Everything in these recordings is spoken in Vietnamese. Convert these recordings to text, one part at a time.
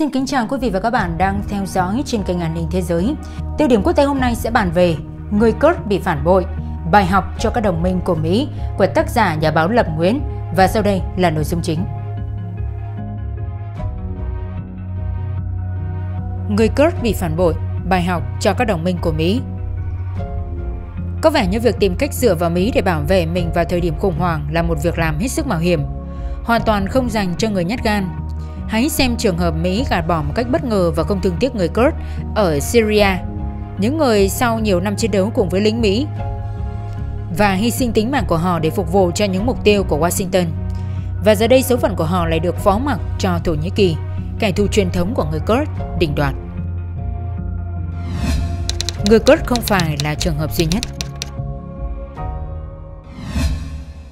Xin kính chào quý vị và các bạn đang theo dõi trên kênh An ninh Thế giới. Tiêu điểm quốc tế hôm nay sẽ bàn về Người Kurd bị phản bội, bài học cho các đồng minh của Mỹ của tác giả nhà báo Lập Nguyễn và sau đây là nội dung chính. Người Kurd bị phản bội, bài học cho các đồng minh của Mỹ có vẻ như việc tìm cách dựa vào Mỹ để bảo vệ mình vào thời điểm khủng hoảng là một việc làm hết sức mạo hiểm, hoàn toàn không dành cho người nhát gan hãy xem trường hợp Mỹ gạt bỏ một cách bất ngờ và không thương tiếc người Kurd ở Syria, những người sau nhiều năm chiến đấu cùng với lính Mỹ và hy sinh tính mạng của họ để phục vụ cho những mục tiêu của Washington. Và giờ đây số phận của họ lại được phó mặc cho Thổ Nhĩ Kỳ, kẻ thù truyền thống của người Kurd, đỉnh đoạt. Người Kurd không phải là trường hợp duy nhất.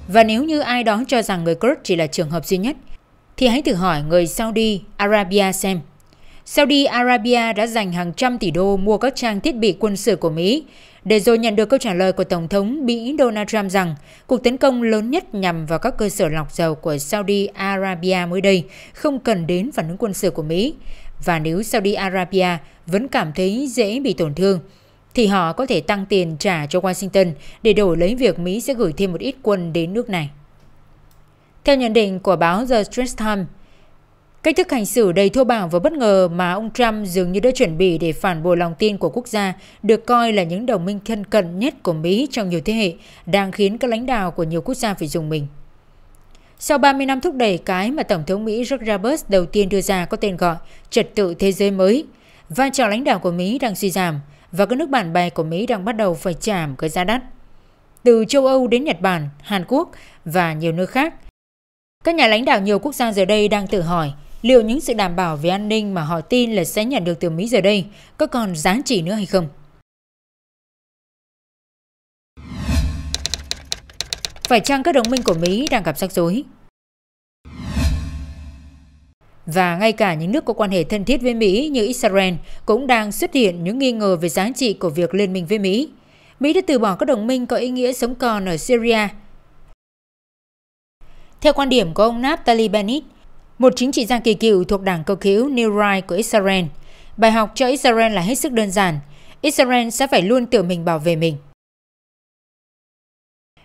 Và nếu như ai đó cho rằng người Kurd chỉ là trường hợp duy nhất thì hãy thử hỏi người Saudi Arabia xem. Saudi Arabia đã dành hàng trăm tỷ đô mua các trang thiết bị quân sự của Mỹ, để rồi nhận được câu trả lời của Tổng thống Mỹ Donald Trump rằng cuộc tấn công lớn nhất nhằm vào các cơ sở lọc dầu của Saudi Arabia mới đây không cần đến phản ứng quân sự của Mỹ. Và nếu Saudi Arabia vẫn cảm thấy dễ bị tổn thương, thì họ có thể tăng tiền trả cho Washington để đổi lấy việc Mỹ sẽ gửi thêm một ít quân đến nước này. Theo nhận định của báo The Straits Times, cách thức hành xử đầy thô bạo và bất ngờ mà ông Trump dường như đã chuẩn bị để phản bội lòng tin của quốc gia được coi là những đồng minh thân cận nhất của Mỹ trong nhiều thế hệ đang khiến các lãnh đạo của nhiều quốc gia phải dùng mình. Sau 30 năm thúc đẩy cái mà Tổng thống Mỹ George Roberts đầu tiên đưa ra có tên gọi trật tự thế giới mới, vai trò lãnh đạo của Mỹ đang suy giảm và các nước bạn bè của Mỹ đang bắt đầu phải trả cái giá đắt. Từ châu Âu đến Nhật Bản, Hàn Quốc và nhiều nơi khác – các nhà lãnh đạo nhiều quốc gia giờ đây đang tự hỏi liệu những sự đảm bảo về an ninh mà họ tin là sẽ nhận được từ Mỹ giờ đây có còn giá trị nữa hay không? Phải chăng các đồng minh của Mỹ đang gặp rắc rối? Và ngay cả những nước có quan hệ thân thiết với Mỹ như Israel cũng đang xuất hiện những nghi ngờ về giá trị của việc liên minh với Mỹ. Mỹ đã từ bỏ các đồng minh có ý nghĩa sống còn ở Syria, theo quan điểm của ông Naftali Bennett, một chính trị gia kỳ cựu thuộc đảng cơ hữu New Right của Israel, bài học cho Israel là hết sức đơn giản. Israel sẽ phải luôn tự mình bảo vệ mình.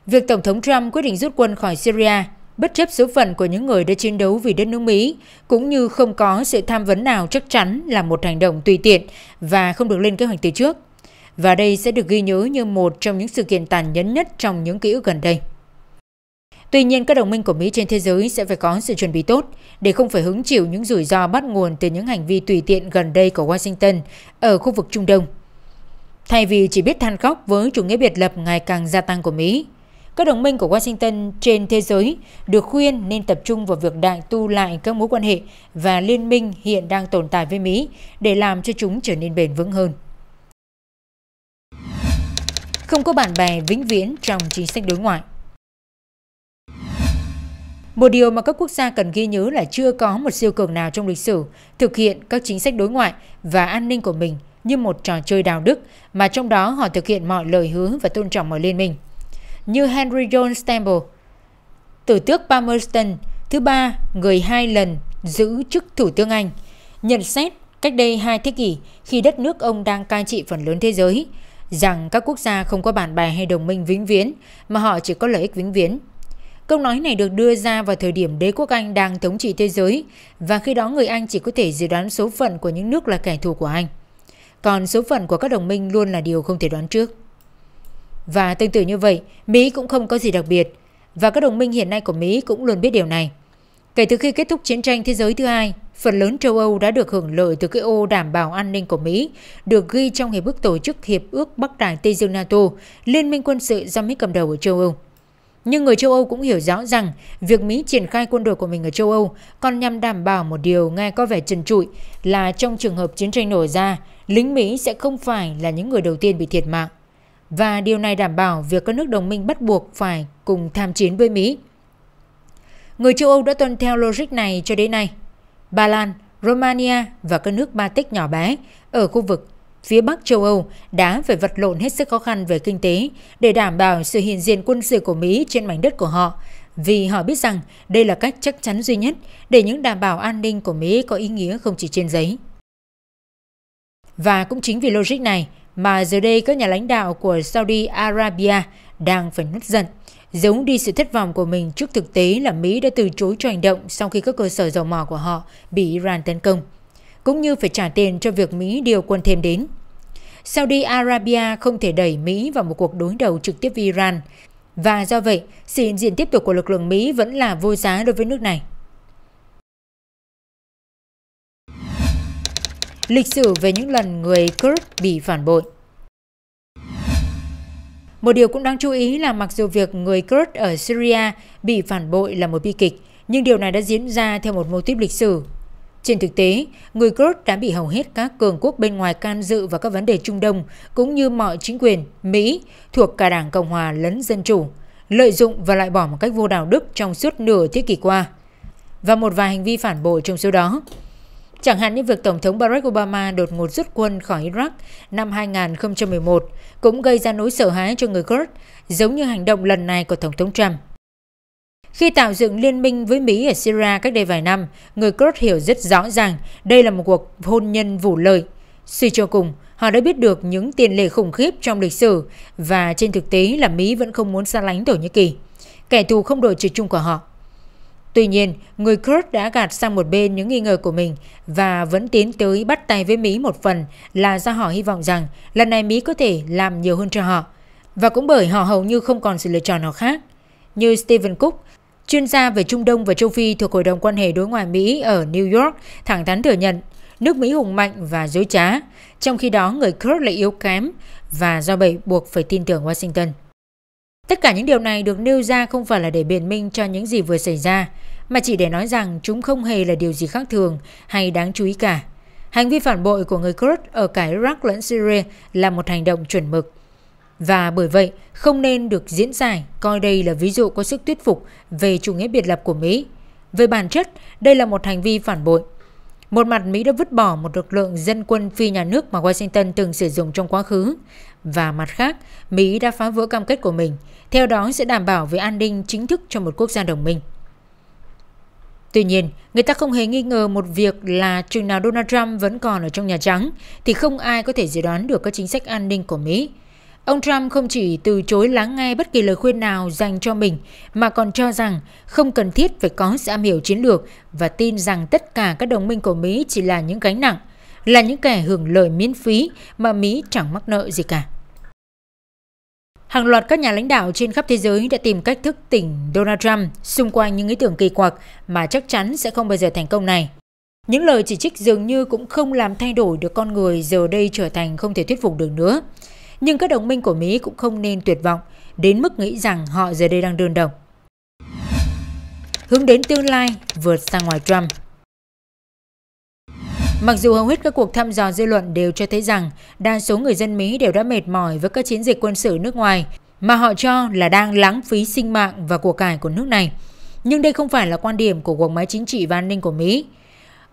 Việc Tổng thống Trump quyết định rút quân khỏi Syria bất chấp số phận của những người đã chiến đấu vì đất nước Mỹ, cũng như không có sự tham vấn nào chắc chắn là một hành động tùy tiện và không được lên kế hoạch từ trước. Và đây sẽ được ghi nhớ như một trong những sự kiện tàn nhẫn nhất trong những ký ức gần đây. Tuy nhiên, các đồng minh của Mỹ trên thế giới sẽ phải có sự chuẩn bị tốt để không phải hứng chịu những rủi ro bắt nguồn từ những hành vi tùy tiện gần đây của Washington ở khu vực Trung Đông. Thay vì chỉ biết than khóc với chủ nghĩa biệt lập ngày càng gia tăng của Mỹ, các đồng minh của Washington trên thế giới được khuyên nên tập trung vào việc đại tu lại các mối quan hệ và liên minh hiện đang tồn tại với Mỹ để làm cho chúng trở nên bền vững hơn. Không có bạn bè vĩnh viễn trong chính sách đối ngoại một điều mà các quốc gia cần ghi nhớ là chưa có một siêu cường nào trong lịch sử thực hiện các chính sách đối ngoại và an ninh của mình như một trò chơi đạo đức mà trong đó họ thực hiện mọi lời hứa và tôn trọng mọi liên minh. Như Henry John Stample, tử tước Palmerston thứ ba người hai lần giữ chức thủ tướng Anh, nhận xét cách đây hai thế kỷ khi đất nước ông đang cai trị phần lớn thế giới rằng các quốc gia không có bạn bè hay đồng minh vĩnh viễn mà họ chỉ có lợi ích vĩnh viễn Câu nói này được đưa ra vào thời điểm đế quốc Anh đang thống trị thế giới và khi đó người Anh chỉ có thể dự đoán số phận của những nước là kẻ thù của Anh. Còn số phận của các đồng minh luôn là điều không thể đoán trước. Và tương tự như vậy, Mỹ cũng không có gì đặc biệt và các đồng minh hiện nay của Mỹ cũng luôn biết điều này. Kể từ khi kết thúc chiến tranh thế giới thứ hai, phần lớn châu Âu đã được hưởng lợi từ cái ô đảm bảo an ninh của Mỹ, được ghi trong hiệp ước tổ chức Hiệp ước Bắc Đại Tây Dương NATO, liên minh quân sự do Mỹ cầm đầu ở châu Âu. Nhưng người châu Âu cũng hiểu rõ rằng việc Mỹ triển khai quân đội của mình ở châu Âu còn nhằm đảm bảo một điều nghe có vẻ trần trụi là trong trường hợp chiến tranh nổ ra, lính Mỹ sẽ không phải là những người đầu tiên bị thiệt mạng. Và điều này đảm bảo việc các nước đồng minh bắt buộc phải cùng tham chiến với Mỹ. Người châu Âu đã tuân theo logic này cho đến nay. Ba Lan, Romania và các nước Baltic nhỏ bé ở khu vực phía Bắc châu Âu đã phải vật lộn hết sức khó khăn về kinh tế để đảm bảo sự hiện diện quân sự của Mỹ trên mảnh đất của họ vì họ biết rằng đây là cách chắc chắn duy nhất để những đảm bảo an ninh của Mỹ có ý nghĩa không chỉ trên giấy. Và cũng chính vì logic này mà giờ đây các nhà lãnh đạo của Saudi Arabia đang phải nứt giận, giấu đi sự thất vọng của mình trước thực tế là Mỹ đã từ chối cho hành động sau khi các cơ sở dầu mỏ của họ bị Iran tấn công – cũng như phải trả tiền cho việc Mỹ điều quân thêm đến. Saudi Arabia không thể đẩy Mỹ vào một cuộc đối đầu trực tiếp với Iran và do vậy sự hiện diện tiếp tục của lực lượng Mỹ vẫn là vô giá đối với nước này. Lịch sử về những lần người Kurd bị phản bội Một điều cũng đáng chú ý là mặc dù việc người Kurd ở Syria bị phản bội là một bi kịch, nhưng điều này đã diễn ra theo một mô típ lịch sử trên thực tế, người Kurd đã bị hầu hết các cường quốc bên ngoài can dự vào các vấn đề Trung Đông cũng như mọi chính quyền Mỹ thuộc cả Đảng Cộng hòa lẫn Dân chủ lợi dụng và loại bỏ một cách vô đạo đức trong suốt nửa thế kỷ qua và một vài hành vi phản bội trong số đó. Chẳng hạn như việc Tổng thống Barack Obama đột ngột rút quân khỏi Iraq năm 2011 cũng gây ra nỗi sợ hãi cho người Kurd, giống như hành động lần này của Tổng thống Trump. Khi tạo dựng liên minh với Mỹ ở Syria cách đây vài năm, người Kurd hiểu rất rõ ràng đây là một cuộc hôn nhân vụ lợi. Suy cho cùng, họ đã biết được những tiền lệ khủng khiếp trong lịch sử và trên thực tế là Mỹ vẫn không muốn xa lánh Thổ Nhĩ Kỳ, kẻ thù không đội trời chung của họ. Tuy nhiên, người Kurd đã gạt sang một bên những nghi ngờ của mình và vẫn tiến tới bắt tay với Mỹ một phần là do họ hy vọng rằng lần này Mỹ có thể làm nhiều hơn cho họ. Và cũng bởi họ hầu như không còn sự lựa chọn nào khác. Như Stephen Cook, Chuyên gia về Trung Đông và Châu Phi thuộc Hội đồng quan hệ đối ngoại Mỹ ở New York thẳng thắn thừa nhận nước Mỹ hùng mạnh và dối trá, trong khi đó người Kurd lại yếu kém và do vậy buộc phải tin tưởng Washington. Tất cả những điều này được nêu ra không phải là để biện minh cho những gì vừa xảy ra, mà chỉ để nói rằng chúng không hề là điều gì khác thường hay đáng chú ý cả. Hành vi phản bội của người Kurd ở cả Iraq lẫn Syria là một hành động chuẩn mực, và bởi vậy không nên được diễn giải coi đây là ví dụ có sức thuyết phục về chủ nghĩa biệt lập của Mỹ. Về bản chất, đây là một hành vi phản bội. Một mặt Mỹ đã vứt bỏ một lực lượng dân quân phi nhà nước mà Washington từng sử dụng trong quá khứ và mặt khác, Mỹ đã phá vỡ cam kết của mình, theo đó sẽ đảm bảo về an ninh chính thức cho một quốc gia đồng minh. Tuy nhiên, người ta không hề nghi ngờ một việc là chừng nào Donald Trump vẫn còn ở trong Nhà Trắng thì không ai có thể dự đoán được các chính sách an ninh của Mỹ – Ông Trump không chỉ từ chối lắng nghe bất kỳ lời khuyên nào dành cho mình mà còn cho rằng không cần thiết phải có sự am hiểu chiến lược và tin rằng tất cả các đồng minh của Mỹ chỉ là những gánh nặng, là những kẻ hưởng lợi miễn phí mà Mỹ chẳng mắc nợ gì cả. Hàng loạt các nhà lãnh đạo trên khắp thế giới đã tìm cách thức tỉnh Donald Trump xung quanh những ý tưởng kỳ quặc mà chắc chắn sẽ không bao giờ thành công này. Những lời chỉ trích dường như cũng không làm thay đổi được con người giờ đây trở thành không thể thuyết phục được nữa – nhưng các đồng minh của Mỹ cũng không nên tuyệt vọng đến mức nghĩ rằng họ giờ đây đang đơn độc. Hướng đến tương lai vượt sang ngoài Trump Mặc dù hầu hết các cuộc thăm dò dư luận đều cho thấy rằng đa số người dân Mỹ đều đã mệt mỏi với các chiến dịch quân sự nước ngoài mà họ cho là đang lãng phí sinh mạng và của cải của nước này. Nhưng đây không phải là quan điểm của cuộc máy chính trị và an ninh của Mỹ.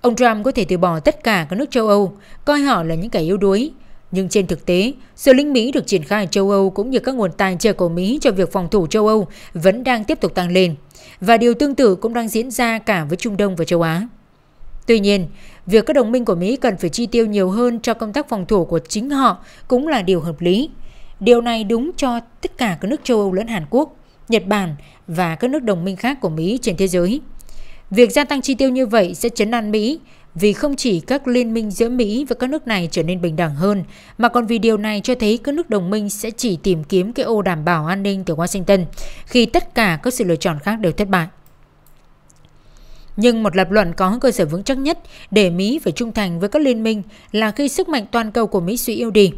Ông Trump có thể từ bỏ tất cả các nước châu Âu, coi họ là những kẻ yếu đuối, nhưng trên thực tế, sự lính Mỹ được triển khai ở châu Âu cũng như các nguồn tài trợ của Mỹ cho việc phòng thủ châu Âu vẫn đang tiếp tục tăng lên. Và điều tương tự cũng đang diễn ra cả với Trung Đông và châu Á. Tuy nhiên, việc các đồng minh của Mỹ cần phải chi tiêu nhiều hơn cho công tác phòng thủ của chính họ cũng là điều hợp lý. Điều này đúng cho tất cả các nước châu Âu lẫn Hàn Quốc, Nhật Bản và các nước đồng minh khác của Mỹ trên thế giới. Việc gia tăng chi tiêu như vậy sẽ chấn an Mỹ vì không chỉ các liên minh giữa Mỹ và các nước này trở nên bình đẳng hơn, mà còn vì điều này cho thấy các nước đồng minh sẽ chỉ tìm kiếm cái ô đảm bảo an ninh từ Washington khi tất cả các sự lựa chọn khác đều thất bại. Nhưng một lập luận có cơ sở vững chắc nhất để Mỹ phải trung thành với các liên minh là khi sức mạnh toàn cầu của Mỹ suy yếu đi.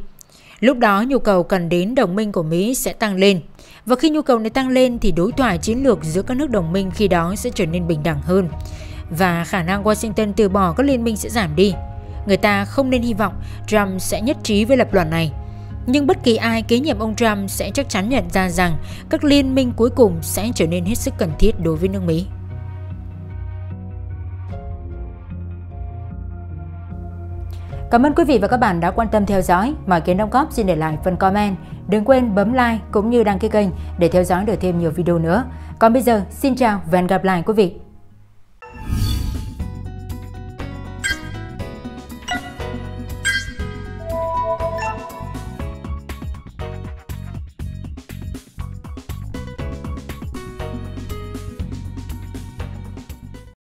Lúc đó nhu cầu cần đến đồng minh của Mỹ sẽ tăng lên. Và khi nhu cầu này tăng lên thì đối thoại chiến lược giữa các nước đồng minh khi đó sẽ trở nên bình đẳng hơn và khả năng Washington từ bỏ các liên minh sẽ giảm đi. Người ta không nên hy vọng Trump sẽ nhất trí với lập luận này. Nhưng bất kỳ ai kế nhiệm ông Trump sẽ chắc chắn nhận ra rằng các liên minh cuối cùng sẽ trở nên hết sức cần thiết đối với nước Mỹ. Cảm ơn quý vị và các bạn đã quan tâm theo dõi. Mọi kiến đóng góp xin để lại phần comment. Đừng quên bấm like cũng như đăng ký kênh để theo dõi được thêm nhiều video nữa. Còn bây giờ, xin chào và hẹn gặp lại quý vị.